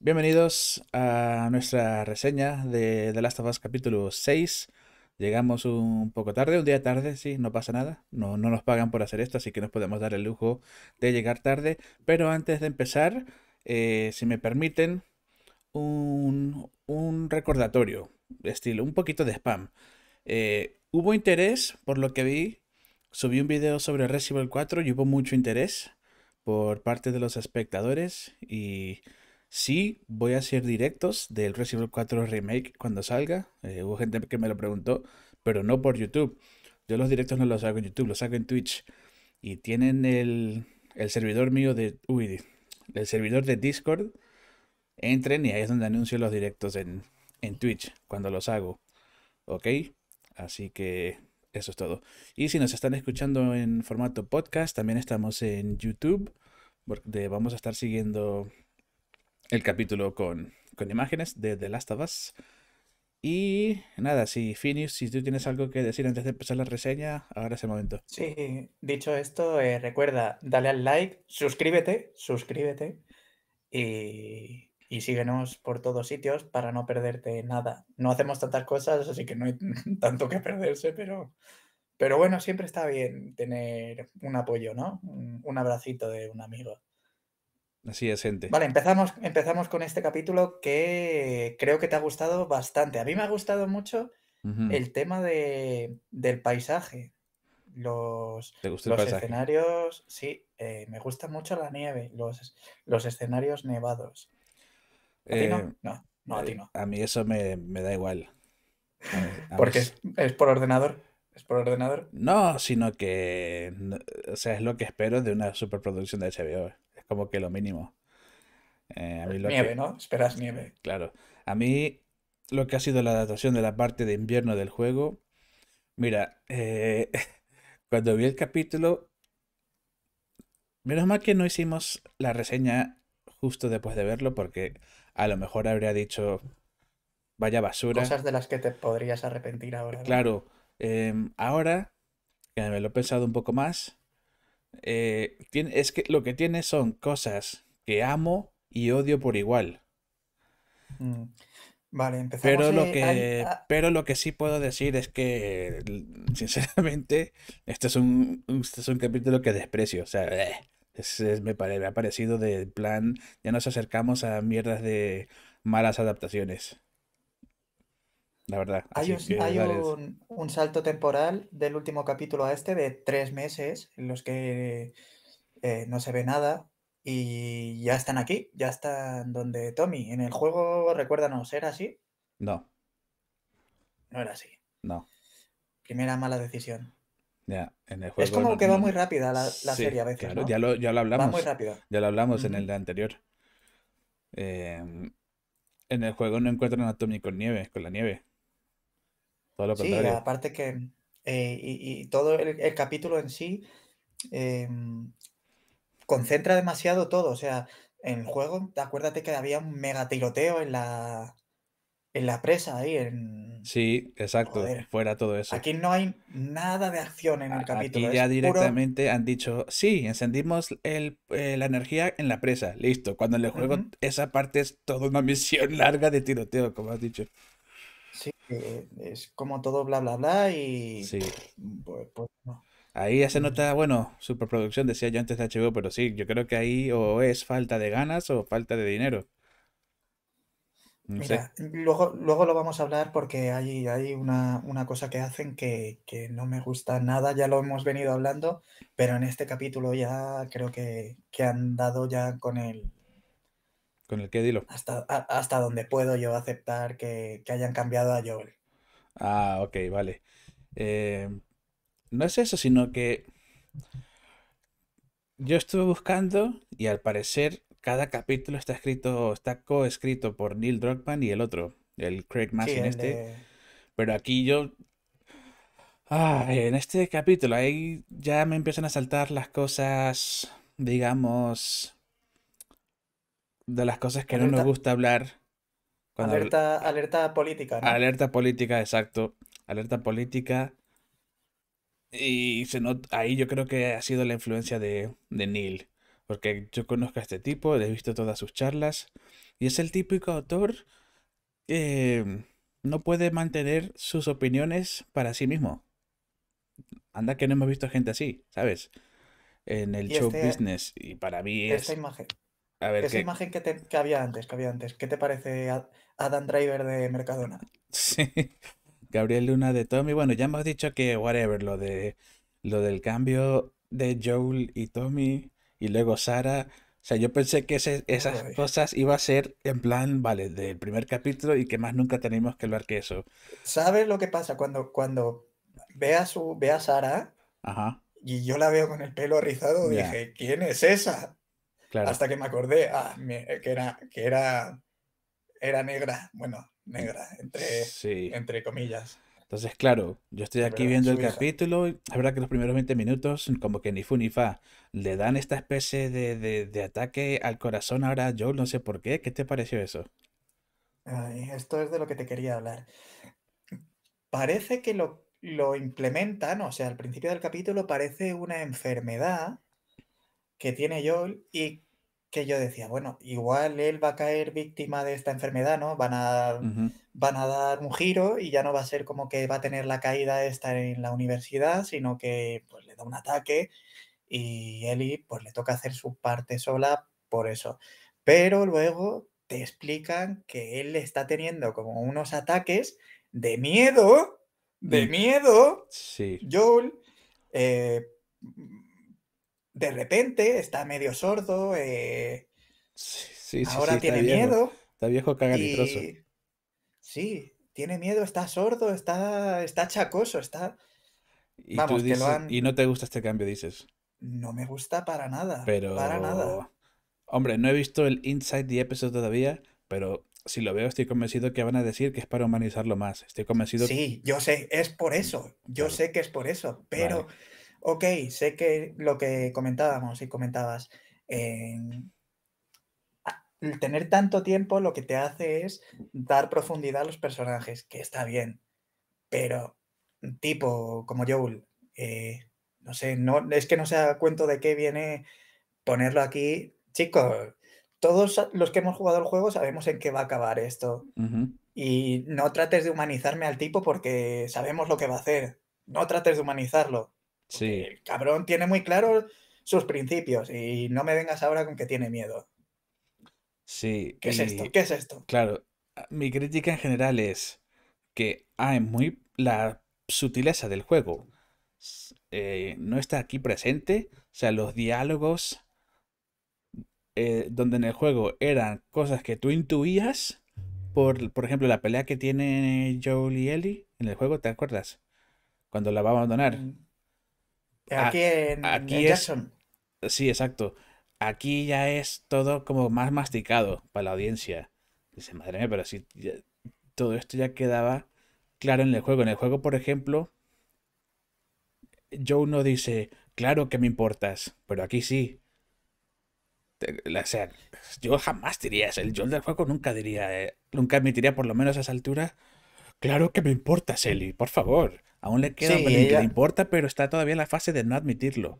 Bienvenidos a nuestra reseña de The Last of Us capítulo 6. Llegamos un poco tarde, un día tarde, sí, no pasa nada. No, nos pagan por hacer esto, así que nos podemos dar el lujo de llegar tarde. Pero antes de empezar, eh, si me permiten, un, recordatorio, estilo, un poquito de spam. Eh, hubo interés, por lo que vi, subí un video sobre Resident Evil 4 y hubo mucho interés por parte de los espectadores y Sí, voy a hacer directos del Resident Evil 4 Remake cuando salga. Eh, hubo gente que me lo preguntó, pero no por YouTube. Yo los directos no los hago en YouTube, los hago en Twitch. Y tienen el, servidor mío de... Uy, el servidor de Discord. Entren y ahí es donde anuncio los directos en, Twitch cuando los hago. ¿Ok? Así que eso es todo. Y si nos están escuchando en formato podcast, también estamos en YouTube. Porque vamos a estar siguiendo el capítulo con, imágenes de The Last of Us. Y nada, si Finis, si tú tienes algo que decir antes de empezar la reseña, ahora es el momento. Sí, dicho esto, eh, recuerda, dale al like, suscríbete, suscríbete y, síguenos por todos sitios para no perderte nada. No hacemos tantas cosas, así que no hay tanto que perderse, pero, pero bueno, siempre está bien tener un apoyo, ¿no? un abracito de un amigo. Así es, gente. Vale, empezamos, empezamos con este capítulo que creo que te ha gustado bastante. A mí me ha gustado mucho el tema de, del paisaje. Los, ¿Te gusta los escenarios, sí, eh, me gusta mucho la nieve, los, los escenarios nevados. ¿A ti no? Eh, no, a, ti eh, no. A mí eso me, da igual. ¿Por qué? Porque es, por ordenador es por ordenador? No, sino que. sea, es lo que espero de una superproducción de HBO como que lo mínimo. Eh, nieve, ¿no? Esperas nieve. Claro. A mí lo que ha sido la adaptación de la parte de invierno del juego, mira, eh, cuando vi el capítulo, menos mal que no hicimos la reseña justo después de verlo porque a lo mejor habría dicho, vaya basura. Cosas de las que te podrías arrepentir ahora. Claro, em, ahora que me lo he pensado un poco más, eh, tiene, es que lo que tiene son cosas que amo y odio por igual. Mm. Vale, empezamos. Pero lo, eh, que, pero lo que sí puedo decir es que, sinceramente, este, este es un, capítulo que desprecio. O sea, eh, es, me, me, ha parecido de plan, ya nos acercamos a mierdas de malas adaptaciones la verdad. Hay, un, hay un, salto temporal del último capítulo a este de tres meses en los que eh, no se ve nada y ya están aquí, ya están donde Tommy. En el juego, recuérdanos, ¿era así? No. No era así. No. Primera mala decisión. Ya, en el es como que va muy rápida la, serie a veces. ya, lo, ya, hablamos. Va muy rápido. Ya lo hablamos en el anterior. Em, en el juego no encuentran a Tommy con nieve, con la nieve sí, aparte que. Eh, y, todo el, capítulo en sí em, concentra demasiado todo. O sea, en el juego, acuérdate que había un mega tiroteo en la, en la presa ahí. Sí, exacto, fuera todo eso. Aquí no hay nada de acción en el capítulo. Aquí ya directamente han dicho, sí, encendimos eh, la energía en la presa, listo. Cuando en el juego esa parte es toda una misión larga de tiroteo, como has dicho es como todo bla bla bla y pues, pues Ahí ya se mm. nota, bueno, superproducción, decía yo antes de HBO, pero sí, yo creo que ahí o es falta de ganas o falta de dinero. Mira, luego, luego lo vamos a hablar porque hay, hay una, cosa que hacen que, no me gusta nada, ya lo hemos venido hablando, pero en este capítulo ya creo que, que han dado ya con el, con el que dilo. Hasta, hasta donde puedo yo aceptar que, hayan cambiado a Joel. Ah, ok, vale. Em, no es eso, sino que yo estuve buscando y al parecer cada capítulo está escrito, está coescrito por Neil Druckmann y el otro, el Craig Mazin este. Pero aquí yo... Ah, en este capítulo ahí ya me empiezan a saltar las cosas, digamos, de las cosas que no nos gusta hablar. alerta, alerta política. ¿no? Alerta política, exacto. Alerta política. Y se ahí yo creo que ha sido la influencia de, Neil. Porque yo conozco a este tipo, he visto todas sus charlas. Y es el típico autor que no puede mantener sus opiniones para sí mismo. Anda que no hemos visto gente así, ¿sabes? En el show este business. Y para mí es... imagen. Esa imagen que, había antes, que había antes. ¿Qué te parece Adam Driver de Mercadona? Sí. Gabriel Luna de Tommy. Bueno, ya hemos dicho que whatever, lo de lo del cambio de Joel y Tommy y luego Sara. O sea, yo pensé que esas cosas iba a ser en plan, vale, del primer capítulo y que más nunca tenemos que hablar que eso. ¿Sabes lo que pasa cuando, cuando ve a su ve a Sara y yo la veo con el pelo rizado? y Dije, ¿quién es esa? Hasta que me acordé ah, que, era, que era, era negra, bueno, negra, entre, comillas. Entonces, claro, yo estoy aquí viendo el capítulo capítulo. Es verdad que los primeros 20 minutos, como que ni fu ni fa, le dan esta especie de, de, ataque al corazón ahora a Joel, no sé por qué. ¿Qué te pareció eso? esto es de lo que te quería hablar. Parece que lo, lo implementan, o sea, al principio del capítulo parece una enfermedad que tiene Joel y que yo decía, bueno, igual él va a caer víctima de esta enfermedad, ¿no? Van a, van a dar un giro y ya no va a ser como que va a tener la caída esta en la universidad, sino que pues le da un ataque y Eli pues le toca hacer su parte sola por eso. Pero luego te explican que él está teniendo como unos ataques de miedo, de miedo, Joel, eh, de repente está medio sordo, eh, sí, ahora tiene miedo. Está viejo cagalitroso. Sí, tiene miedo, está sordo, está, está chacoso, está... ¿Y, y no te gusta este cambio, dices. No me gusta para nada. Pero... Para nada. Hombre, no he visto el Inside the Episode todavía, pero si lo veo estoy convencido que van a decir que es para humanizarlo más. Estoy convencido. Sí, yo sé, es por eso. Yo sé que es por eso, pero ok, sé que lo que comentábamos y comentabas, el tener tanto tiempo lo que te hace es dar profundidad a los personajes, que está bien, pero tipo como Joel, eh, no sé, no, es que no se da cuenta de qué viene ponerlo aquí. Chicos, todos los que hemos jugado el juego sabemos en qué va a acabar esto. Y no trates de humanizarme al tipo porque sabemos lo que va a hacer. No trates de humanizarlo. Sí. El cabrón tiene muy claro sus principios y no me vengas ahora con que tiene miedo. Sí. ¿Qué es esto? ¿Qué es esto? Claro, mi crítica en general es que hay ah, muy la sutileza del juego. Eh, no está aquí presente. O sea, los diálogos eh, donde en el juego eran cosas que tú intuías. Por, por ejemplo, la pelea que tiene Joel y Ellie en el juego, ¿te acuerdas? Cuando la va a abandonar. Mm. Ah, aquí en, aquí Sí, exacto. Aquí ya es todo como más masticado para la audiencia. Dice, madre mía, pero si todo esto ya quedaba claro en el juego. En el juego, por ejemplo, Joe no dice, claro que me importas, pero aquí sí. O sea, yo jamás diría eso. El Joel del juego nunca diría, eh, nunca admitiría, por lo menos a esa altura, claro que me importas, Eli, por favor. Aún le queda le importa, pero está todavía en la fase de no admitirlo.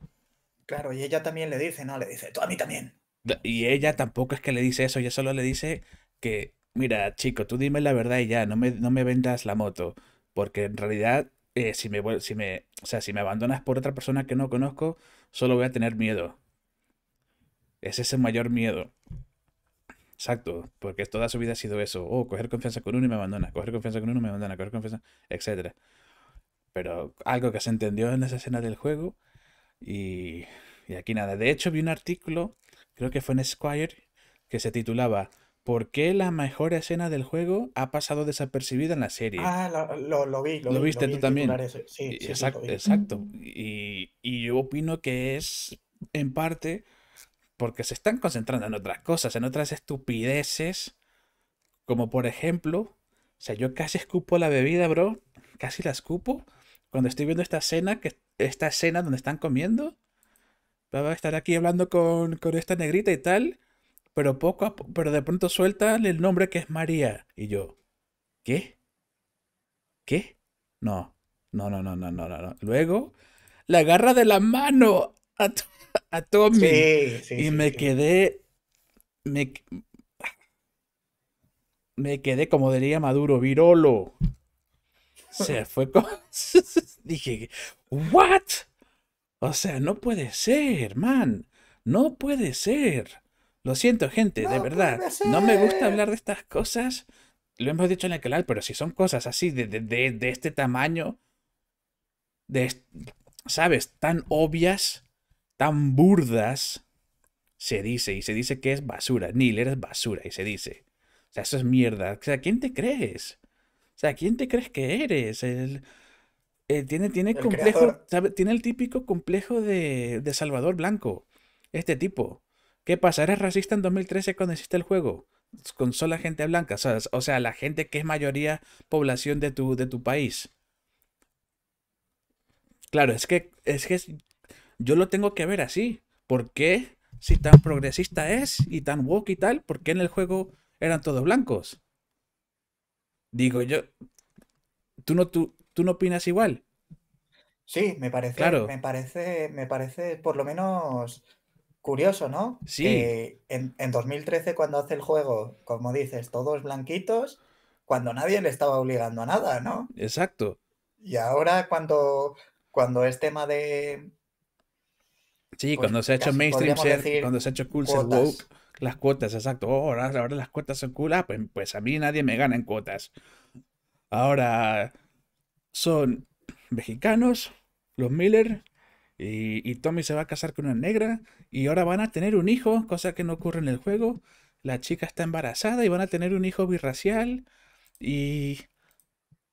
Claro, y ella también le dice, no, le dice, tú a mí también. Y ella tampoco es que le dice eso, ella solo le dice que, mira, chico, tú dime la verdad y ya, no me, no me vendas la moto. Porque en realidad, eh, si, me, si, me, o sea, si me abandonas por otra persona que no conozco, solo voy a tener miedo. Ese es el mayor miedo. Exacto, porque toda su vida ha sido eso. Oh, coger confianza con uno y me abandona, coger confianza con uno y me abandona, coger confianza, etc. Pero algo que se entendió en esa escena del juego. Y, y aquí nada. De hecho, vi un artículo, creo que fue en Squire, que se titulaba ¿Por qué la mejor escena del juego ha pasado desapercibida en la serie? Ah, lo, vi. Lo, viste tú también. exacto. Y, y, yo opino que es en parte porque se están concentrando en otras cosas, en otras estupideces. Como por ejemplo, o sea, yo casi escupo la bebida, bro. Casi la escupo cuando estoy viendo esta escena, que, esta escena donde están comiendo, va a estar aquí hablando con, con esta negrita y tal, pero poco pero de pronto suelta el nombre que es María. Y yo, ¿qué? ¿Qué? No, no, no, no, no, no, no. Luego, la agarra de la mano a, a Tommy. y me quedé. Me, me quedé, como diría Maduro, virolo sea, fue como. Dije, ¿what? O sea, no puede ser, man. No puede ser. Lo siento, gente, de verdad. No me gusta hablar de estas cosas. Lo hemos dicho en el canal, pero si son cosas así de, de, este tamaño, de, ¿sabes? Tan obvias, tan burdas, se dice. Y se dice que es basura. Neil, eres basura. Y se dice. O sea, eso es mierda. O sea, ¿quién te crees? O sea, ¿quién te crees que eres? Eh, tiene, tiene, el complejo, tiene el típico complejo de, Salvador Blanco, este tipo. ¿Qué pasa? ¿Eres racista en 2013 cuando hiciste el juego? Con sola gente blanca, o sea, o sea la gente que es mayoría población de tu, de tu país. Claro, es que, es que yo lo tengo que ver así. ¿Por qué? Si tan progresista es y tan woke y tal, ¿por qué en el juego eran todos blancos? Digo yo, ¿tú no, tú, tú no opinas igual? Sí, me parece, claro. me parece, me parece por lo menos curioso, ¿no? Sí. en, 2013, cuando hace el juego, como dices, todos blanquitos, cuando nadie le estaba obligando a nada, ¿no? Exacto. Y ahora cuando, cuando es tema de... Sí, pues cuando se ha hecho mainstream, cuando se ha hecho cool, se woke, las cuotas, exacto. Oh, ahora, las cuotas son culas ah, pues, pues, a mí nadie me gana en cuotas. Ahora son mexicanos, los Miller, y, Tommy se va a casar con una negra, y ahora van a tener un hijo, cosa que no ocurre en el juego. La chica está embarazada y van a tener un hijo birracial, y,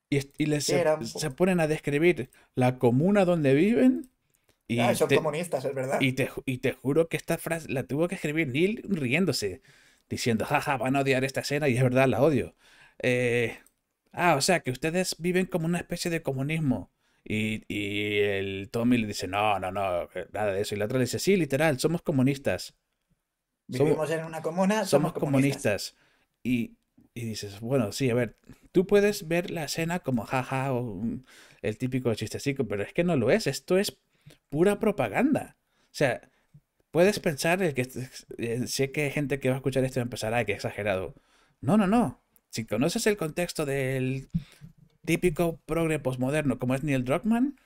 y, les se, se ponen a describir la comuna donde viven y ah, son comunistas, es verdad. Y te, juro que esta frase la tuvo que escribir Neil riéndose, diciendo, jaja, van a odiar esta escena y es verdad, la odio. Eh, ah, o sea, que ustedes viven como una especie de comunismo. Y, el Tommy le dice, no, no, no, nada de eso. Y la otra le dice, sí, literal, somos comunistas. Vivimos en una comuna, somos, comunistas. Y, dices, bueno, sí, a ver, tú puedes ver la escena como jaja o el típico chistecico, pero es que no lo es. Esto es pura propaganda. O sea, puedes pensar que sé eh, que hay gente que va a escuchar esto y va a empezar, ay, exagerado. No, no, no. Si conoces el contexto del típico progre postmoderno como es Neil Druckmann,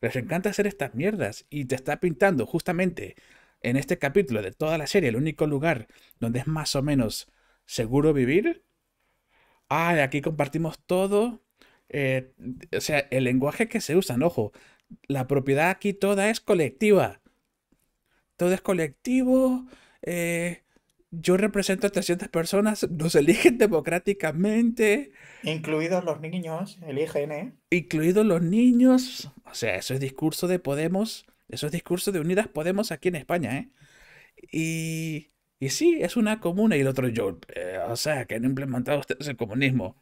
les encanta hacer estas mierdas y te está pintando justamente en este capítulo de toda la serie el único lugar donde es más o menos seguro vivir. Ah, aquí compartimos todo. Eh, o sea, el lenguaje que se usan, ojo, la propiedad aquí toda es colectiva. Todo es colectivo. Eh, yo represento a 300 personas, nos eligen democráticamente. Incluidos los niños, eligen, ¿eh? Incluidos los niños. O sea, eso es discurso de Podemos, eso es discurso de Unidas Podemos aquí en España, ¿eh? Y, sí, es una comuna y el otro yo. Eh, o sea, que han implementado ustedes el comunismo.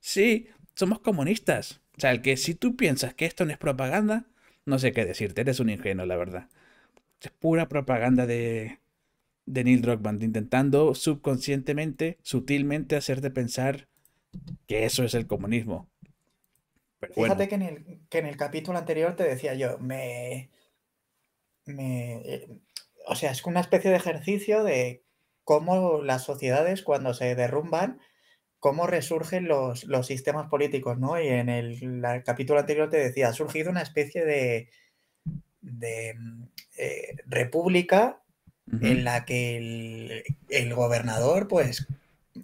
Sí, somos comunistas. O sea, el que si tú piensas que esto no es propaganda, no sé qué decirte, eres un ingenuo, la verdad. Es pura propaganda de, de Neil Druckmann, intentando subconscientemente, sutilmente hacerte pensar que eso es el comunismo. Pero Fíjate que, en el, que en el capítulo anterior te decía yo, me, me... Eh, o sea, es una especie de ejercicio de cómo las sociedades cuando se derrumban cómo resurgen los, sistemas políticos, ¿no? Y en el, capítulo anterior te decía, ha surgido una especie de, de mm, eh, república en la que el, gobernador, pues,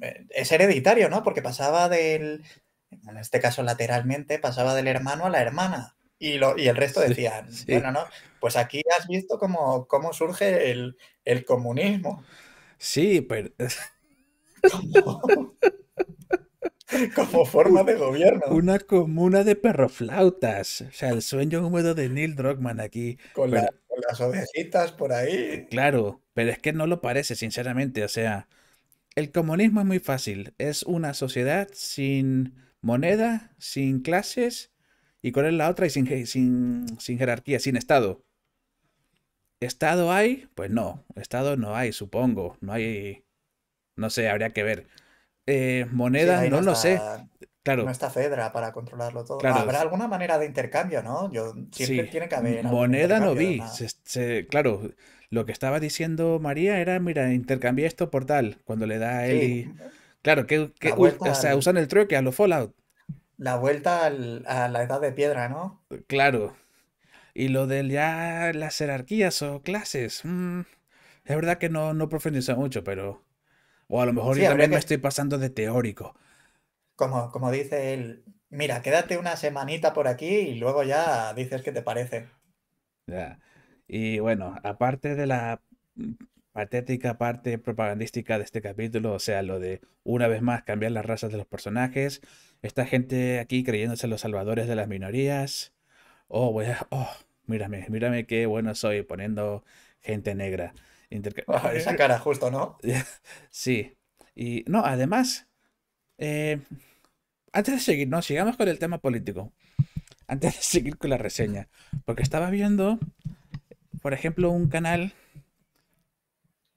eh, es hereditario, ¿no? Porque pasaba del, en este caso lateralmente, pasaba del hermano a la hermana. Y, y el resto decían, bueno, ¿no? Pues aquí has visto cómo, cómo surge el, el comunismo. Sí, pero... Como forma de gobierno. Una comuna de perroflautas. O sea, el sueño húmedo de Neil Druckmann aquí. Con, las ovejitas por ahí. Claro, pero es que no lo parece, sinceramente. O sea, el comunismo es muy fácil. Es una sociedad sin moneda, sin clases. ¿Y con es la otra? Y sin, sin, sin jerarquía, sin Estado. ¿Estado hay? Pues no. Estado no hay, supongo. No hay. No sé, habría que ver eh, moneda, no, lo sé. Claro. No está Fedra para controlarlo todo. Habrá alguna manera de intercambio, ¿no? Yo, siempre tiene que haber. Moneda no vi. claro, lo que estaba diciendo María era: mira, intercambia esto por tal. Cuando le da a él. Claro, que, que o sea, usan el trueque a los Fallout. La vuelta a la edad de piedra, ¿no? Claro. Y lo del ya las jerarquías o clases. Mm, es verdad que no, no profundiza mucho, pero o a lo mejor yo también me estoy pasando de teórico. Como, como dice él, mira, quédate una semanita por aquí y luego ya dices qué te parece. Ya. Y bueno, aparte de la patética parte propagandística de este capítulo, o sea, lo de una vez más cambiar las razas de los personajes, esta gente aquí creyéndose los salvadores de las minorías, oh, voy oh, mírame, mírame qué bueno soy poniendo gente negra. esa eh, cara, justo, ¿no? sí. Y no, además, eh, antes de seguir, no, sigamos con el tema político. Antes de seguir con la reseña. Porque estaba viendo, por ejemplo, un canal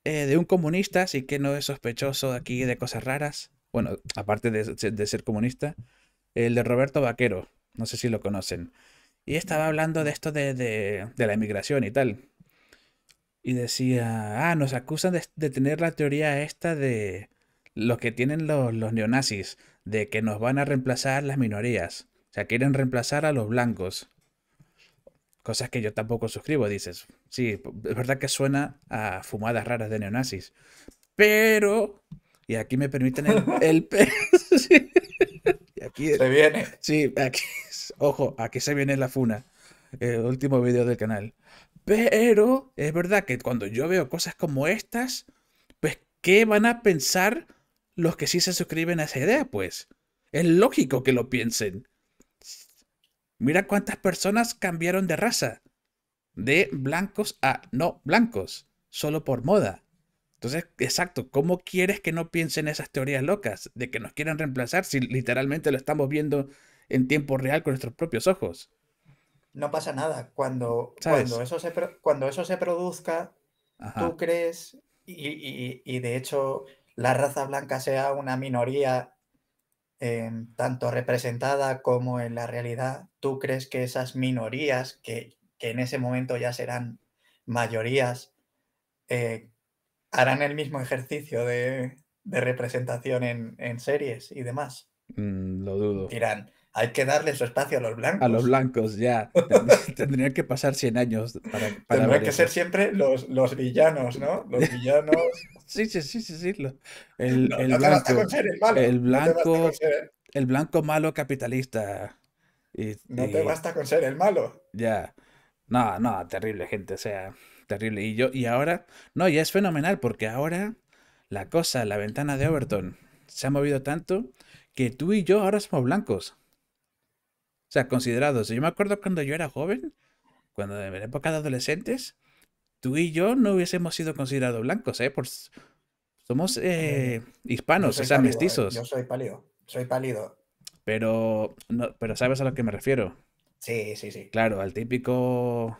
eh, de un comunista, así que no es sospechoso aquí de cosas raras. Bueno, aparte de, ser comunista, el de Roberto Vaquero. No sé si lo conocen. Y estaba hablando de esto de, de la emigración y tal y decía, ah, nos acusan de, tener la teoría esta de lo que tienen los, neonazis, de que nos van a reemplazar las minorías. O sea, quieren reemplazar a los blancos. Cosas que yo tampoco suscribo, dices. Sí, es verdad que suena a fumadas raras de neonazis. Pero, y aquí me permiten el, sí. aquí, se viene. Sí, aquí, ojo, aquí se viene la funa. El último video del canal. Pero es verdad que cuando yo veo cosas como estas, pues, ¿qué van a pensar los que sí se suscriben a esa idea? Pues, es lógico que lo piensen. Mira cuántas personas cambiaron de raza. De blancos a no blancos. Solo por moda. Entonces, exacto, ¿cómo quieres que no piensen esas teorías locas de que nos quieran reemplazar si literalmente lo estamos viendo en tiempo real con nuestros propios ojos? no pasa nada. Cuando, eso, se, cuando eso se produzca, tú crees, y, de hecho la raza blanca sea una minoría em, tanto representada como en la realidad, tú crees que esas minorías, que, en ese momento ya serán mayorías, eh, harán el mismo ejercicio de, representación en, series y demás. Mm, lo dudo. Dirán, hay que darle su espacio a los blancos. A los blancos, ya. Tendrían que pasar 100 años para... para que ser siempre los, villanos, ¿no? Los villanos... sí, sí, sí, sí, sí. El, blanco, el, malo. blanco... malo capitalista. no te basta con ser el malo. Ya. No, no, terrible, gente. O sea, terrible. Y yo, y ahora, no, ya es fenomenal, porque ahora la cosa, la ventana de Overton, se ha movido tanto que tú y yo ahora somos blancos. O sea, considerados. Yo me acuerdo cuando yo era joven, cuando en época de adolescentes, tú y yo no hubiésemos sido considerados blancos, ¿eh? somos eh, hispanos, o sea, mestizos. Yo soy pálido, soy pálido. Pero, no, pero ¿sabes a lo que me refiero? Sí, sí, sí. Claro, al típico...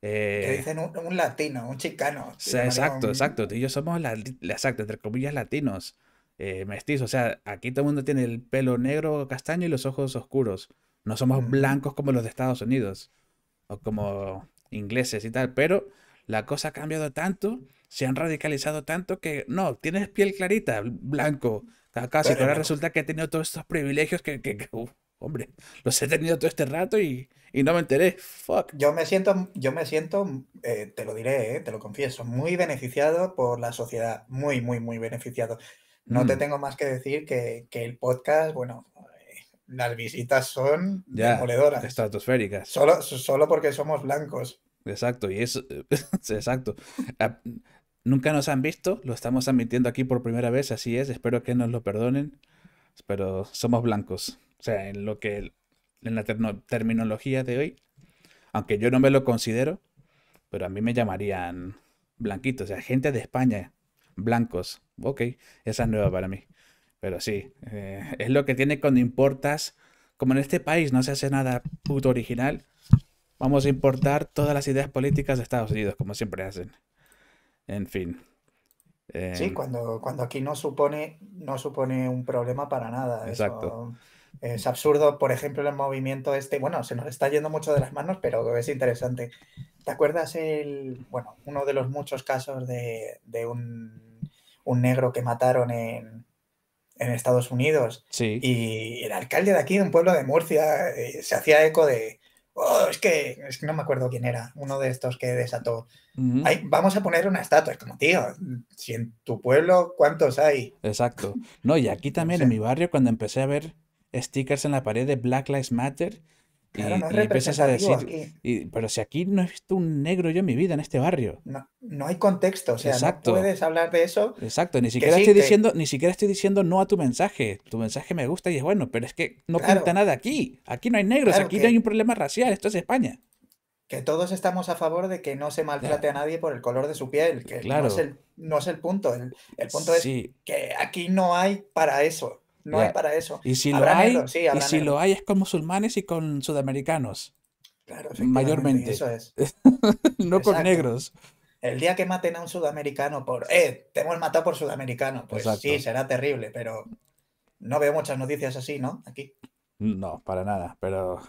Eh, dicen un, latino, un chicano. O sea, exacto, exacto. Tú y yo somos, las exacto, entre comillas, latinos, eh, mestizos. O sea, aquí todo el mundo tiene el pelo negro castaño y los ojos oscuros. No somos blancos como los de Estados Unidos o como ingleses y tal, pero la cosa ha cambiado tanto, se han radicalizado tanto que no, tienes piel clarita, blanco, casi, pero, ahora resulta que he tenido todos estos privilegios que, hombre, los he tenido todo este rato y, no me enteré. Fuck. Yo me siento, yo me siento, eh, te lo diré, eh, te lo confieso, muy beneficiado por la sociedad, muy, muy, muy beneficiado. No te mm. tengo más que decir que, que el podcast, bueno, las visitas son ya, demoledoras. Estratosféricas. Solo, solo porque somos blancos. Exacto, y eso. exacto. Ah, nunca nos han visto, lo estamos admitiendo aquí por primera vez, así es, espero que nos lo perdonen, pero somos blancos. O sea, en lo que en la terminología de hoy, aunque yo no me lo considero, pero a mí me llamarían blanquitos, o sea, gente de España, blancos. Ok, esa es nueva para mí. Pero sí, eh, es lo que tiene cuando importas. Como en este país no se hace nada puto original, vamos a importar todas las ideas políticas de Estados Unidos, como siempre hacen. En fin. sí, em, cuando, cuando aquí no supone, no supone un problema para nada. Es absurdo, por ejemplo, el movimiento este, bueno, se nos está yendo mucho de las manos, pero es interesante. ¿Te acuerdas el, bueno, uno de los muchos casos de, un, negro que mataron en, en Estados Unidos. Y el alcalde de aquí, de un pueblo de Murcia, eh, se hacía eco de. Oh, es que, es que no me acuerdo quién era, uno de estos que desató. vamos a poner una estatua. Es como, tío, si en tu pueblo, ¿cuántos hay? Exacto. No, y aquí también en mi barrio, cuando empecé a ver stickers en la pared de Black Lives Matter, y, empiezas a decir, pero si aquí no he visto un negro yo en mi vida en este barrio. No, no hay contexto, o sea, no puedes hablar de eso. Exacto, ni siquiera estoy diciendo, ni siquiera estoy diciendo no a tu mensaje. Tu mensaje me gusta y es bueno, pero es que no cuenta nada aquí. Aquí no hay negros, aquí no hay un problema racial, esto es España que todos estamos a favor de que no se maltrate a nadie por el color de su piel, que claro. no, es el, no el punto. El, punto es que aquí no hay para eso no es para eso. Y si lo hay, si lo hay es con musulmanes y con sudamericanos. Claro, mayormente. Eso es. no con negros. El día que maten a un sudamericano por, eh, te hemos matado por sudamericano, pues sí, será terrible, pero no veo muchas noticias así, ¿no? Aquí. No, para nada, pero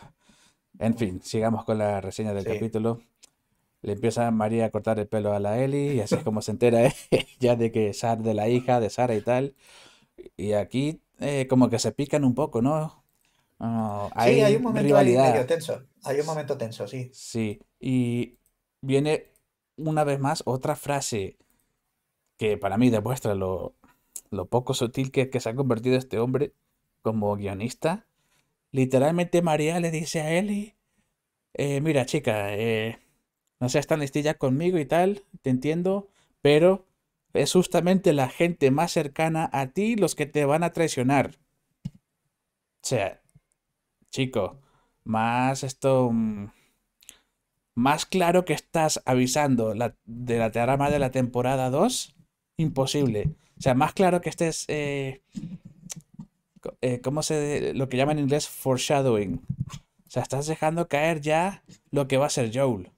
en fin, sigamos con la reseña del capítulo. Le empieza María a cortar el pelo a la Eli y así es como se entera ya de que Sara, de la hija de Sara y tal. Y aquí eh, como que se pican un poco, ¿no? Ah, hay sí, hay un momento tenso. Hay un momento tenso, sí. Sí, y viene una vez más otra frase que para mí demuestra lo, poco sutil que, que se ha convertido este hombre como guionista. Literalmente María le dice a Eli, y... Eh, mira chica, eh, no seas tan listilla conmigo y tal, te entiendo, pero es justamente la gente más cercana a ti los que te van a traicionar. O sea, chico, más esto... Mm, más claro que estás avisando de la trama de la temporada 2, imposible. O sea, más claro que estés... Eh, eh, ¿Cómo se...? Lo que llaman en inglés foreshadowing. O sea, estás dejando caer ya lo que va a ser Joel.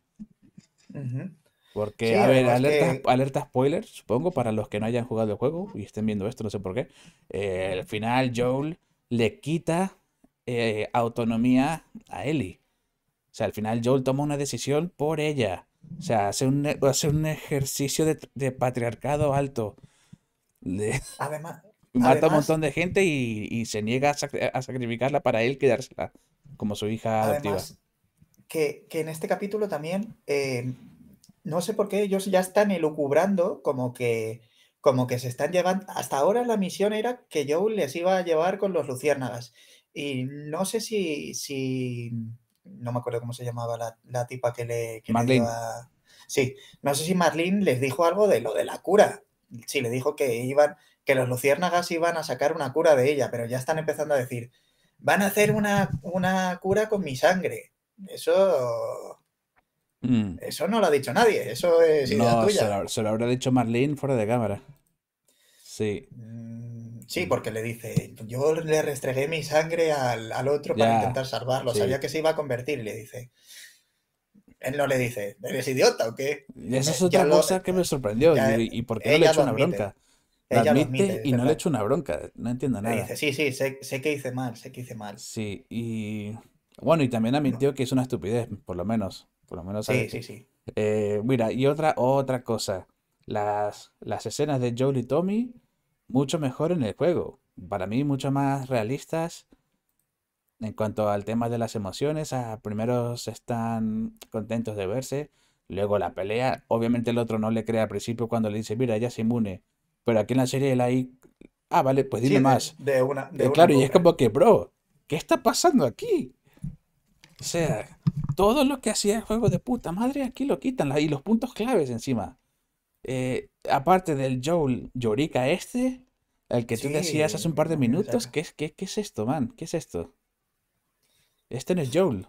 Porque, a ver, alerta, spoiler, supongo, para los que no hayan jugado el juego y estén viendo esto, no sé por qué. Eh, al final, Joel le quita eh, autonomía a Ellie. O sea, al final Joel toma una decisión por ella. O sea, hace un, hace un ejercicio de, patriarcado alto. Además, mata a un montón de gente y, se niega a, sacrificarla para él quedársela como su hija adoptiva. Que, que, en este capítulo también eh, no sé por qué ellos ya están elucubrando como que, como que se están llevando. Hasta ahora la misión era que Joe les iba a llevar con los luciérnagas. Y no sé si, si no me acuerdo cómo se llamaba la, tipa que le... Que Marlene. Sí, no sé si Marlene les dijo algo de lo de la cura. Sí, le dijo que iban, que los luciérnagas iban a sacar una cura de ella, pero ya están empezando a decir, van a hacer una, una cura con mi sangre. Eso Mm. Eso no lo ha dicho nadie, eso es idea tuya. Se lo, habrá dicho Marlene fuera de cámara. Sí. Mm, sí, porque le dice, yo le restregué mi sangre al, otro para intentar salvarlo, sabía que se iba a convertir, le dice. Él no le dice, ¿eres idiota o qué? Y esa eh, es otra cosa que me sorprendió. ¿Y, por qué no le he hecho una bronca? y no le hecho una bronca, no entiendo nada. Le dice, sí, sí, sé, que hice mal, sé que hice mal. Sí, y bueno, y también admitió que es una estupidez, por lo menos. Por lo menos. Sí, sí, sí. Eh, mira, y otra, otra cosa. Las, las escenas de Joel y Tommy, mucho mejor en el juego. Para mí, mucho más realistas. En cuanto al tema de las emociones, a, primero están contentos de verse, luego la pelea. Obviamente el otro no le cree al principio cuando le dice, mira, ya se inmune. Pero aquí en la serie él ahí, ah, vale, pues dime más. De, eh, una, claro, y es como que, bro, ¿qué está pasando aquí? O sea, todo lo que hacía el juego de puta madre aquí lo quitan. Y los puntos claves encima. Eh, aparte del Joel Llorica este, el que tú decías hace un par de minutos, ¿qué, qué, qué es esto, man? ¿Qué es esto? Esto no es Joel.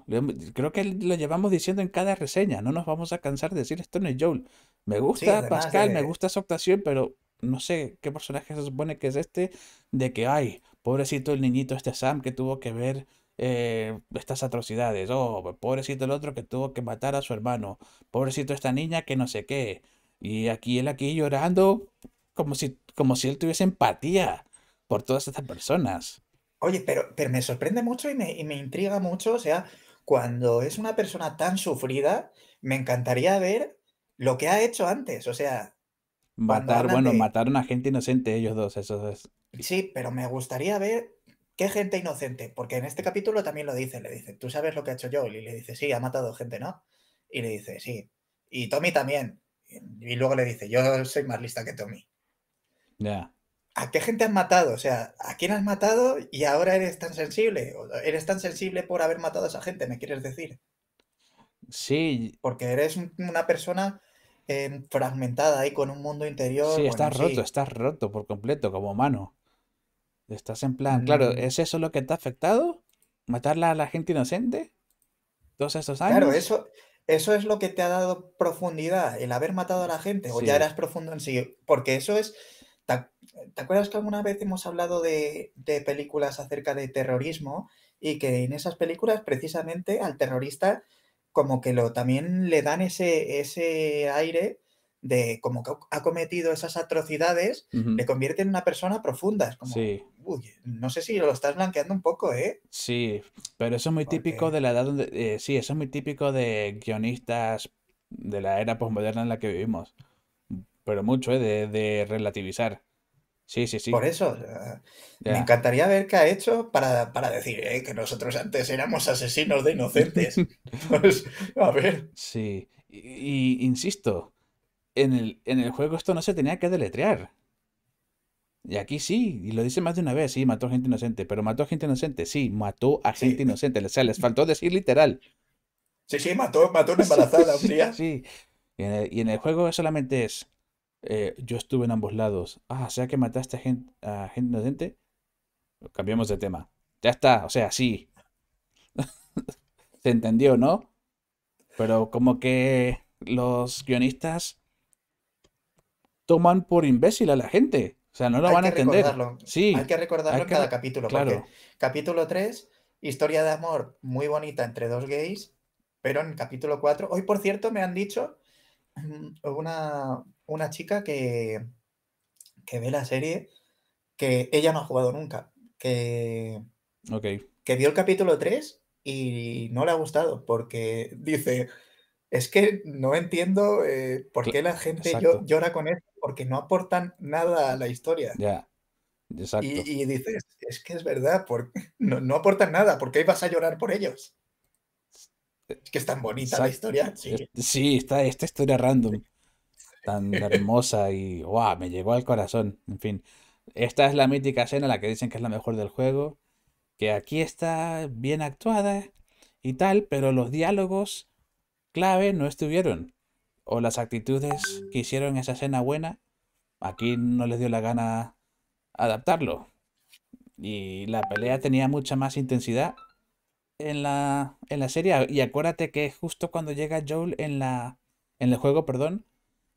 Creo que lo llevamos diciendo en cada reseña. No nos vamos a cansar de decir esto no es Joel. Me gusta Pascal, me gusta su actuación, pero no sé qué personaje se supone que es este. De que, ay, pobrecito el niñito este Sam que tuvo que ver eh, estas atrocidades. Oh, pobrecito el otro que tuvo que matar a su hermano. Pobrecito esta niña que no sé qué. Y aquí él aquí llorando como si, como si él tuviese empatía por todas estas personas. Oye, pero, pero me sorprende mucho y me, intriga mucho. O sea, cuando es una persona tan sufrida, me encantaría ver lo que ha hecho antes. O sea, matar, bueno, matar mataron a gente inocente ellos dos, eso es. Sí, pero me gustaría ver ¿Qué gente inocente? Porque en este capítulo también lo dice, le dice, ¿tú sabes lo que ha hecho Joel? Y le dice, sí, ha matado gente, ¿no? Y le dice, sí. Y Tommy también. Y luego le dice, yo soy más lista que Tommy. Ya. ¿A qué gente has matado? O sea, ¿a quién has matado y ahora eres tan sensible? ¿Eres tan sensible por haber matado a esa gente, me quieres decir? Sí. Porque eres una persona eh, fragmentada ahí con un mundo interior. Sí, estás roto, estás roto por completo como humano. Estás en plan, claro, mm, ¿es eso lo que te ha afectado? ¿Matar a la gente inocente? ¿Todos esos años? Claro, eso, eso es lo que te ha dado profundidad, el haber matado a la gente, o ya eras profundo en sí, porque eso es... ¿Te, acuerdas que alguna vez hemos hablado de, de películas acerca de terrorismo y que en esas películas precisamente al terrorista como que lo también le dan ese, ese aire de como que ha cometido esas atrocidades, le convierte en una persona profunda. sí no sé si lo estás blanqueando un poco, ¿eh? Sí, pero eso es muy típico de la edad eh, sí, eso es muy típico de guionistas de la era posmoderna en la que vivimos. Pero mucho, ¿eh? De, relativizar. Sí, sí, sí. Por eso, me encantaría ver qué ha hecho para, decir eh, que nosotros antes éramos asesinos de inocentes. pues, a ver. Sí, y, insisto, en el juego esto no se tenía que deletrear. Y aquí sí, y lo dice más de una vez, sí, mató a gente inocente, pero mató a gente inocente, sí, mató a gente inocente, o sea, les faltó decir literal. Sí, sí, mató, mató a una embarazada un día. Sí, y en, el, juego solamente es, eh, yo estuve en ambos lados, ah, o sea que mataste a gente, a gente inocente, cambiamos de tema, ya está, o sea, sí. Se entendió, ¿no? Pero como que los guionistas toman por imbécil a la gente. O sea, no lo van a entender. Hay que recordarlo en cada capítulo. capítulo 3, historia de amor muy bonita entre dos gays, pero en capítulo 4. Hoy, por cierto, me han dicho mm, una, una chica que, que ve la serie que ella no ha jugado nunca. Que, que vio el capítulo 3 y no le ha gustado porque dice. Es que no entiendo eh, por qué la gente llora con esto porque no aportan nada a la historia. Ya. Y, dices, es que es verdad, porque no, aportan nada, porque qué vas a llorar por ellos? Es que es tan bonita la historia. Sí, está, esta historia random, tan hermosa y guau, me llegó al corazón. En fin, esta es la mítica escena, la que dicen que es la mejor del juego, que aquí está bien actuada y tal, pero los diálogos clave no estuvieron o las actitudes que hicieron esa escena buena, aquí no les dio la gana adaptarlo. Y la pelea tenía mucha más intensidad en la, en la serie. Y acuérdate que justo cuando llega Joel en, la, en el juego, perdón,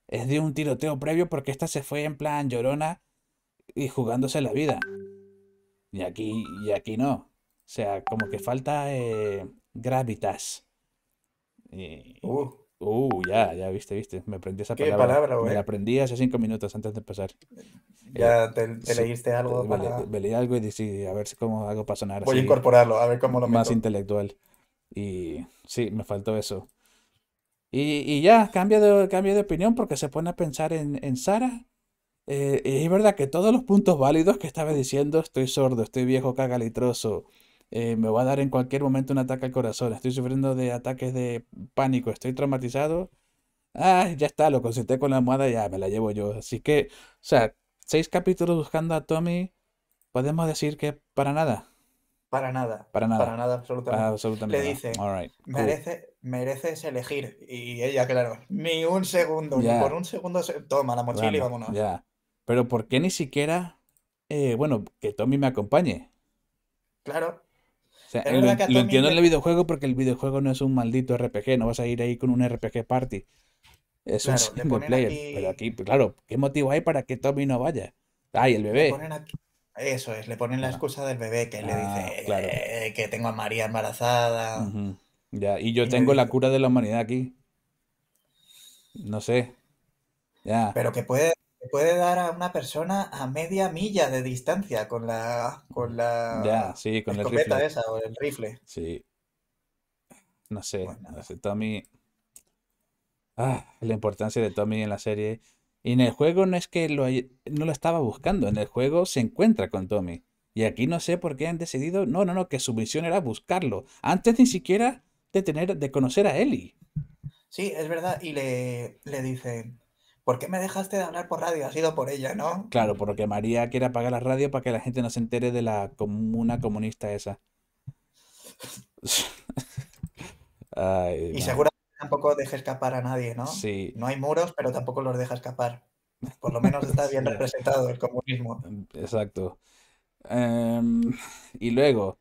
es de un tiroteo previo porque esta se fue en plan llorona y jugándose la vida. Y aquí, y aquí no. O sea, como que falta eh, gravitas. Uh. Uh, ya, ya, viste, viste. Me aprendí esa ¿Qué palabra. me la aprendí hace cinco minutos antes de empezar. Ya eh, te, leíste algo. Me, leí algo y decidí a ver si cómo hago para sonar Voy a incorporarlo, a ver cómo lo Más intelectual. Y sí, me faltó eso. Y, y ya, cambia de, cambio de opinión porque se pone a pensar en, en Sara. Eh, y es verdad que todos los puntos válidos que estaba diciendo, estoy sordo, estoy viejo, cagalitroso, eh, me va a dar en cualquier momento un ataque al corazón, estoy sufriendo de ataques de pánico, estoy traumatizado. Ah, ya está, lo consulté con la almohada, ya me la llevo yo. Así que, o sea, seis capítulos buscando a Tommy, podemos decir que para nada. Para nada. Para nada. Para nada, absolutamente. Le merece, mereces elegir. Y ella, claro, ni un segundo, ni por un segundo se... toma la mochila y vámonos. Ya. Pero ¿por qué ni siquiera, eh, bueno, que Tommy me acompañe? Claro lo, entiendo en el videojuego porque el videojuego no es un maldito RPG, no vas a ir ahí con un RPG party. Es un single player. Pero aquí, pues, claro, ¿qué motivo hay para que Tommy no vaya? Ay, el bebé. Eso es, le ponen la ah. excusa del bebé que le dice ah, eh, que tengo a María embarazada. Ya, y yo tengo la cura de la humanidad aquí. No sé. Ya. Pero que puede, puede dar a una persona a media milla de distancia con la con la ya, sí, con el rifle. esa o el rifle. Sí. No sé, bueno, Tommy. Ah, la importancia de Tommy en la serie. Y en el juego no es que lo no lo estaba buscando, en el juego se encuentra con Tommy. Y aquí no sé por qué han decidido, no, no, no, que su misión era buscarlo, antes ni siquiera de tener, de conocer a Ellie. Sí, es verdad, y le, le dicen, ¿por qué me dejaste de hablar por radio? Ha sido por ella, ¿no? Claro, porque María quiere apagar la radio para que la gente no se entere de la comuna comunista esa. y seguramente tampoco deja escapar a nadie, ¿no? Sí. No hay muros, pero tampoco los deja escapar. Por lo menos está bien representado el comunismo. Exacto. Em, y luego,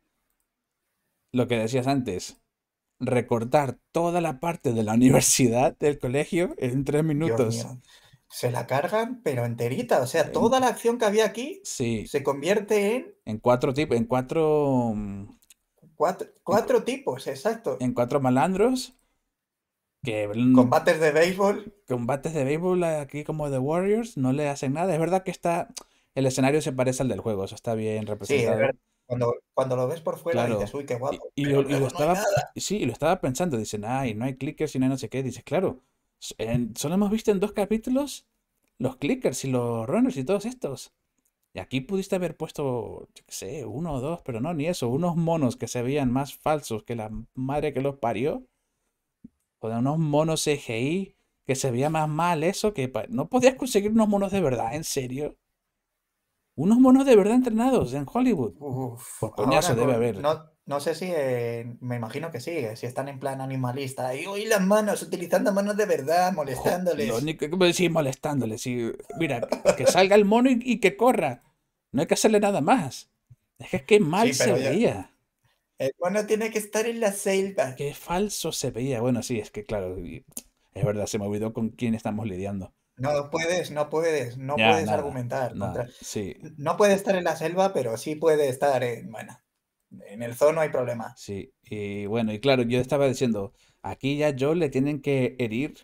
lo que decías antes, recortar toda la parte de la universidad, del colegio, en tres minutos. Se la cargan, pero enterita. O sea, toda la acción que había aquí se convierte en. En cuatro tipos. En cuatro. Mm, cuatro, tipos, exacto. En cuatro malandros. Que... Mm, combates de béisbol. Combates de béisbol aquí como The Warriors. No le hacen nada. Es verdad que está. El escenario se parece al del juego. Eso está bien representado. Cuando, cuando lo ves por fuera dices, uy, qué guapo. Y, lo, y estaba, sí, lo estaba pensando, dicen, ay, no hay clickers y no, hay no sé qué. Dices, claro, solo hemos visto en dos capítulos los clickers y los runners y todos estos. Y aquí pudiste haber puesto, yo qué sé, uno o dos, pero no, ni eso, unos monos que se veían más falsos que la madre que los parió. O de unos monos CGI que se veía más mal eso, que no podías conseguir unos monos de verdad, en serio. Unos monos de verdad entrenados en Hollywood. Por coñazo debe haber. No, sé si, eh, me imagino que sí, eh, si están en plan animalista. Y las manos, utilizando manos de verdad, molestándoles. Pues, molestándoles. mira, que salga el mono y, que corra. No hay que hacerle nada más. Es que que mal se veía. el mono tiene que estar en la selva. Qué falso se veía. Bueno, sí, es que claro, es verdad, se me olvidó con quién estamos lidiando. No puedes, no puedes, no puedes argumentar. No puede estar en la selva, pero sí puede estar en, bueno, en el zoo no hay problema. Sí, y bueno, y claro, yo estaba diciendo, aquí ya Joe le tienen que herir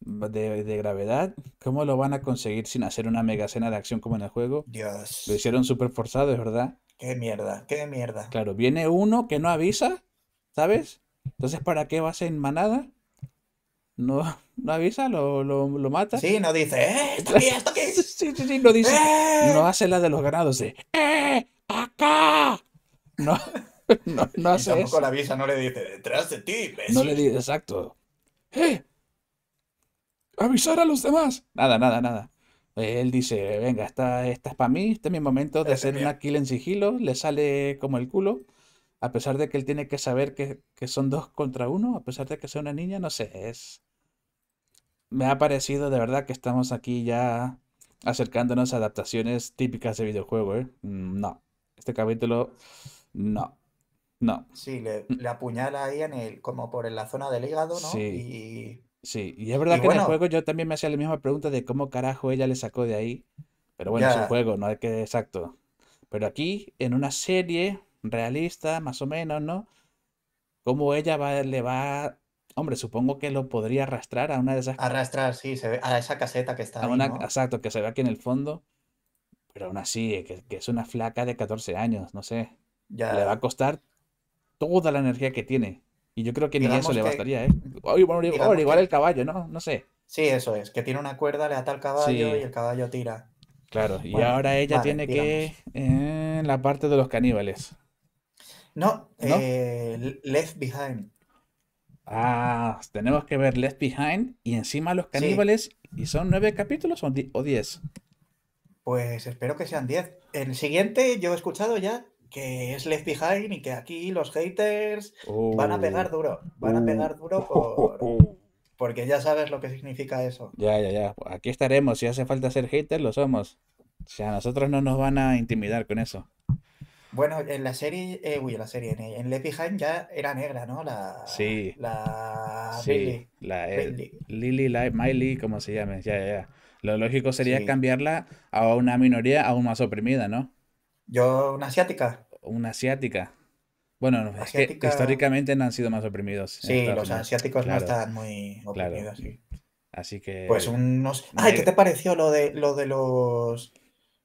de, gravedad. ¿Cómo lo van a conseguir sin hacer una mega escena de acción como en el juego? Dios. Lo hicieron súper forzado, es verdad. Qué mierda, qué mierda. Claro, viene uno que no avisa, ¿sabes? Entonces, ¿para qué vas en manada? no, avisa, lo, lo, lo, mata. Sí, no dice, ¡eh! ¡Está aquí, esto aquí! sí, sí, sí, no dice. Eh. No hace la de los ganados de, ¡eh! ¡Acá! No, no, hace y Tampoco la avisa, no le dice, detrás de ti, No le dice, exacto. ¡eh! ¡Avisar a los demás! Nada, nada, nada. Él dice, venga, esta, esta es para mí, este es mi momento de hacer una kill en sigilo, le sale como el culo a pesar de que él tiene que saber que, son dos contra uno, a pesar de que sea una niña, no sé, es, me ha parecido de verdad que estamos aquí ya acercándonos a adaptaciones típicas de videojuego, ¿eh? Mm, no, este capítulo no. No. Sí, le, apuñala ahí en el, como por en la zona del hígado, ¿no? Sí. Y... Sí, y es verdad que en el juego yo también me hacía la misma pregunta de cómo carajo ella le sacó de ahí. Pero bueno, es un juego, no es que exacto. Pero aquí, en una serie realista, más o menos, ¿no? Cómo ella va, le va Hombre, supongo que lo podría arrastrar a una de esas. Arrastrar, sí, se ve, a esa caseta que está. una, Exacto, que se ve aquí en el fondo. Pero aún así, eh, que, es una flaca de 14 años, no sé. Le va a costar toda la energía que tiene. Y yo creo que ni eso le bastaría, ¿eh? igual, el caballo, ¿no? No sé. Sí, eso es, que tiene una cuerda, le ata al caballo y el caballo tira. Claro, y ahora ella tiene que. en la parte de los caníbales. No, ¿No? Eh, left Behind. Ah, tenemos que ver Left Behind y encima los caníbales. ¿Y son nueve capítulos o, diez? Pues espero que sean diez. El siguiente yo he escuchado ya que es Left Behind y que aquí los haters van a pegar duro. Van a oh. pegar duro porque ya sabes lo que significa eso. Ya, ya, ya. Aquí estaremos. Si hace falta ser haters, lo somos. O sea, a nosotros no nos van a intimidar con eso. Bueno, en la serie, eh, uy, en la serie, en, en Left ya era negra, ¿no? La, sí. La sí, La eh, Lily, Miley, como se llame, ya, ya. ya. Lo lógico sería cambiarla a una minoría aún más oprimida, ¿no? Yo, una asiática. Una asiática. Bueno, es que históricamente no han sido más oprimidos. Sí, los asiáticos no están muy oprimidos. Sí. Así que. Pues unos. Ay, ¿qué te pareció lo de lo de los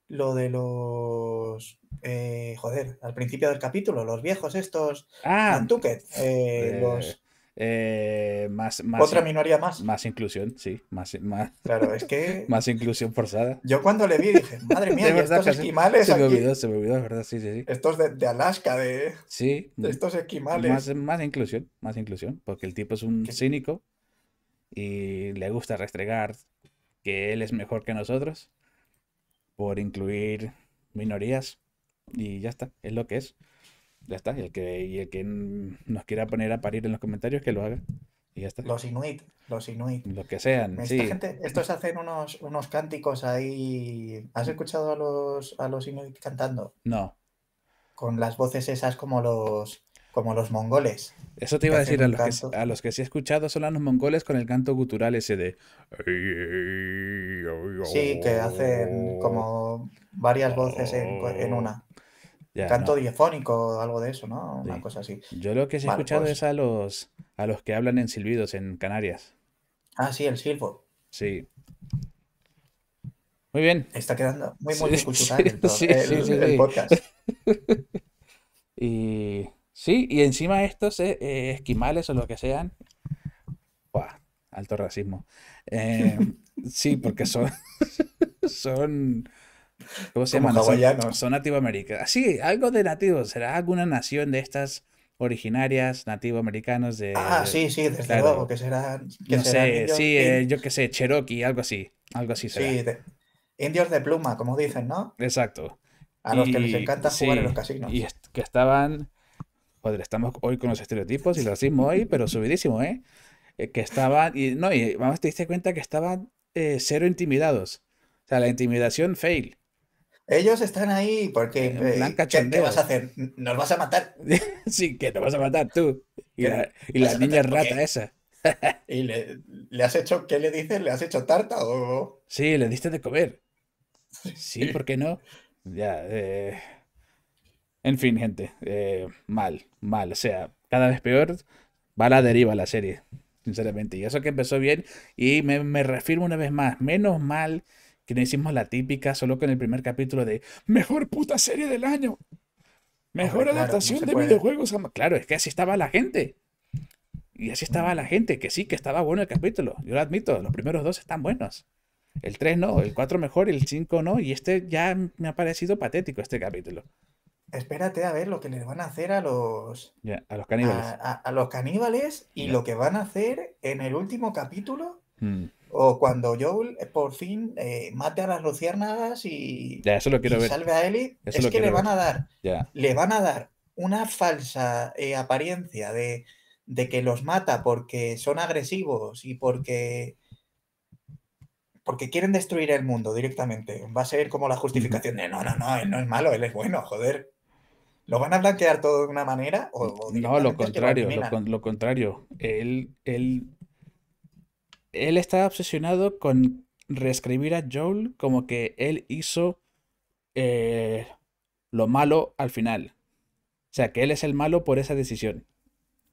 lo de los. Eh, joder, al principio del capítulo, los viejos estos. Ah, eh, eh, los. Eh, más, más, Otra minoría más. Más inclusión, sí. Más, más, claro, es que. más inclusión forzada. Yo cuando le vi dije, madre mía, estos esquimales. Se, me olvidó, se me olvidó, es verdad, sí, sí, sí. Estos de, Alaska, de. Sí. estos esquimales. Más, inclusión, más inclusión. Porque el tipo es un cínico y le gusta restregar que él es mejor que nosotros por incluir minorías y ya está, es lo que es. Ya está, y el que, y el que nos quiera poner a parir en los comentarios, que lo haga. Y ya está. Los inuit, los inuit. Los que sean, Esta Gente, estos hacen unos, unos cánticos ahí. ¿Has escuchado a los, a los inuit cantando? No. Con las voces esas como los como los mongoles. Eso te iba a decir, a los, que, a los, que, sí he escuchado son los mongoles con el canto gutural ese de... Sí, que hacen como varias voces en, una. canto diefónico o algo de eso, ¿no? Una cosa así. Yo lo que sí he escuchado pues. es a los, a los que hablan en silbidos en Canarias. Ah, sí, el silbo. Sí. Muy bien. Está quedando muy muy sí, el podcast. y Sí, y encima estos eh, eh, esquimales o lo que sean. Buah, alto racismo. Eh, sí, porque son. son. ¿Cómo se llaman? Son, nativoamericanos. Ah, sí, algo de nativos. Será alguna nación de estas originarias americanos de. Ah, sí, sí, desde luego, que serán. sé, sí, yo qué sé, Cherokee, algo así. Algo así será. Sí, indios de pluma, como dicen, ¿no? Exacto. A los que les encanta jugar en los casinos. Y que estaban joder, estamos hoy con los estereotipos y el racismo hoy, pero subidísimo, ¿eh? ¿eh? Que estaban, y no, y vamos, te diste cuenta que estaban eh, cero intimidados. O sea, la intimidación fail. Ellos están ahí porque. Eh, ¿qué, vas a hacer? ¿Nos vas a matar? sí, que te vas a matar tú. Y la, y niña rata esa. ¿Y le, le, has hecho, qué le dices? ¿Le has hecho tarta o.? Sí, le diste de comer. Sí, ¿por qué no? Ya, eh. En fin, gente, eh, mal, mal. O sea, cada vez peor va la deriva la serie, sinceramente. Y eso que empezó bien, y me, me reafirmo una vez más, menos mal que no hicimos la típica solo con el primer capítulo de mejor puta serie del año. Mejor adaptación de videojuegos. Claro, es que así estaba la gente. Y así estaba la gente, que sí, que estaba bueno el capítulo. Yo lo admito, los primeros dos están buenos. El 3 no, el 4 mejor, el 5 no. Y este ya me ha parecido patético este capítulo espérate a ver lo que les van a hacer a los, a los caníbales. y lo que van a hacer en el último capítulo. Hmm. O cuando Joel eh, por fin eh, mate a las luciérnagas y, salve a Ellie, es que le van a dar, le van a dar una falsa eh, apariencia de, de, que los mata porque son agresivos y porque porque quieren destruir el mundo directamente. Va a ser como la justificación de no, no, no, él no es malo, él es bueno, joder. ¿Lo van a blanquear todo de una manera? O, no, lo contrario, lo, contrario. Él, él, él está obsesionado con reescribir a Joel como que él hizo eh, lo malo al final. O sea, que él es el malo por esa decisión.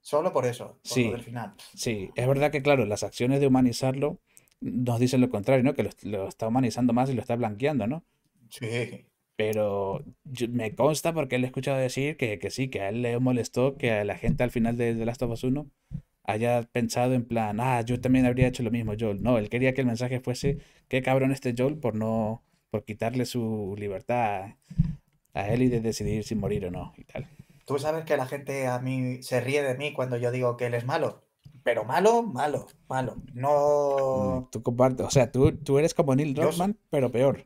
Solo por eso, por sí, del final. Sí, es verdad que, claro, las acciones de humanizarlo nos dicen lo contrario, ¿no? Que lo, lo está humanizando más y lo está blanqueando, ¿no? Sí. Pero me consta porque él he escuchado decir que, sí, que a él le molestó que a la gente al final de The Last of Us 1 haya pensado en plan, ah, yo también habría hecho lo mismo, Joel. No, él quería que el mensaje fuese, qué cabrón este Joel por no, por quitarle su libertad a él y de decidir si morir o no y tal. Tú sabes que la gente a mí se ríe de mí cuando yo digo que él es malo, pero malo, malo, malo. No. Mm, tú compartes, o sea, tú, tú eres como Neil Druckmann, pero peor.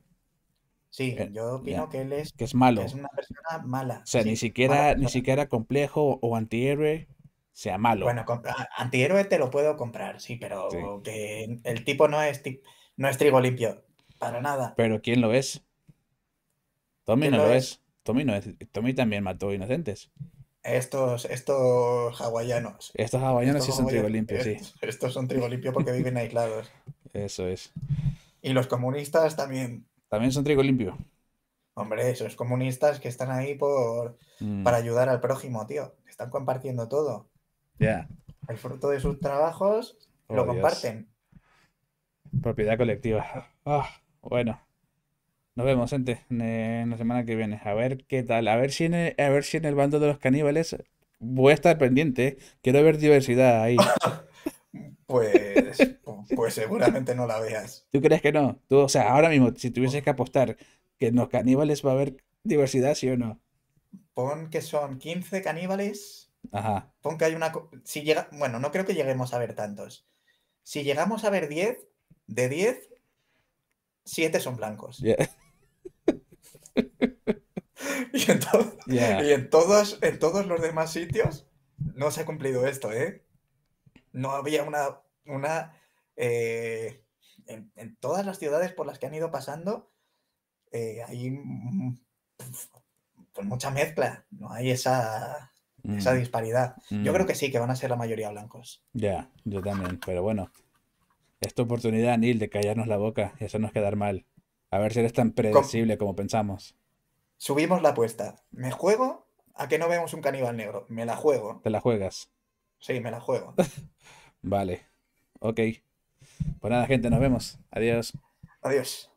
Sí, eh, yo opino que él es, que es malo. es una persona mala. O sea, ni siquiera, ni siquiera complejo o antihéroe sea malo. Bueno, ah, antihéroe te lo puedo comprar, sí, pero que el tipo no es, no es trigo limpio, para nada. Pero ¿quién lo es? Tommy no lo, es? Tommy no es. Tommy también mató inocentes. Estos, estos hawaianos. Estos hawaianos sí son trigo limpio, sí. estos son trigo limpio porque viven aislados. Eso es. Y los comunistas también también son trigo limpio. Hombre, esos comunistas que están ahí por, mm. para ayudar al prójimo, tío. Están compartiendo todo. Ya. El fruto de sus trabajos oh, lo comparten. Propiedad colectiva. Ah, bueno. Nos vemos, gente, eh, en la semana que viene. A ver qué tal. a ver si en el bando de los caníbales voy a estar pendiente. Quiero ver diversidad ahí. pues, pues seguramente no la veas. ¿Tú crees que no? Tú, o sea, ahora mismo, si tuvieses que apostar que en los caníbales va a haber diversidad, ¿sí o no? Pon que son 15 caníbales. Ajá. Pon que hay una. Si llega... Bueno, no creo que lleguemos a ver tantos. Si llegamos a ver 10, de 10, 7 son blancos. y, y en, todos, en todos los demás sitios no se ha cumplido esto, ¿eh? no había una, una eh, en, todas las ciudades por las que han ido pasando, eh, hay pues mucha mezcla, no hay esa, mm. disparidad. Yo creo mm. que sí, que van a ser la mayoría blancos. Ya, yo también, pero bueno. Esta oportunidad, Neil, de callarnos la boca y nos quedar mal. A ver si eres tan predecible como pensamos. Subimos la apuesta. Me juego a que no vemos un caníbal negro. Me la juego. Te la juegas. Sí, me la juego. vale. Ok. Pues nada, gente, nos vemos. Adiós. Adiós.